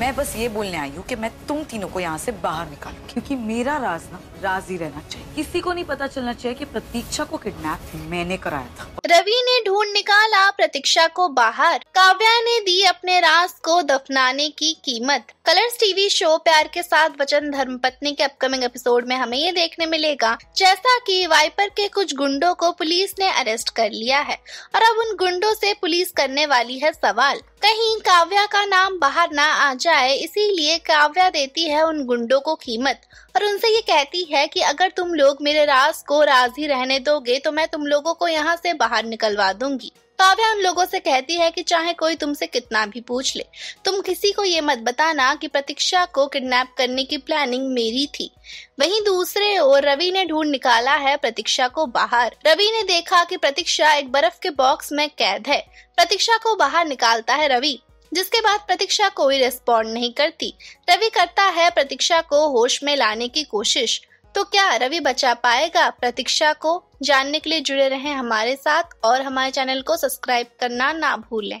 मैं बस ये बोलने आई हूँ कि मैं तुम तीनों को यहाँ से बाहर निकालू क्योंकि मेरा राज ना राजी रहना चाहिए किसी को नहीं पता चलना चाहिए कि प्रतीक्षा को किडनैप मैंने कराया था रवि ने ढूंढ निकाला प्रतीक्षा को बाहर काव्या ने दी अपने राज को दफनाने की कीमत कलर्स टीवी शो प्यार के साथ वचन धर्म पत्नी के अपकमिंग एपिसोड में हमें ये देखने मिलेगा जैसा कि वाइपर के कुछ गुंडों को पुलिस ने अरेस्ट कर लिया है और अब उन गुंडों से पुलिस करने वाली है सवाल कहीं काव्या का नाम बाहर ना आ जाए इसीलिए काव्या देती है उन गुंडों को कीमत और उनसे ये कहती है कि अगर तुम लोग मेरे राज को राज ही रहने दोगे तो मैं तुम लोगों को यहाँ से बाहर निकलवा दूंगी तोबा उन लोगों से कहती है कि चाहे कोई तुमसे कितना भी पूछ ले तुम किसी को ये मत बताना कि प्रतीक्षा को किडनैप करने की प्लानिंग मेरी थी वहीं दूसरे ओर रवि ने ढूंढ निकाला है प्रतीक्षा को बाहर रवि ने देखा कि प्रतीक्षा एक बर्फ के बॉक्स में कैद है प्रतीक्षा को बाहर निकालता है रवि जिसके बाद प्रतीक्षा कोई रिस्पॉन्ड नहीं करती रवि करता है प्रतीक्षा को होश में लाने की कोशिश तो क्या रवि बचा पाएगा प्रतीक्षा को जानने के लिए जुड़े रहें हमारे साथ और हमारे चैनल को सब्सक्राइब करना ना भूलें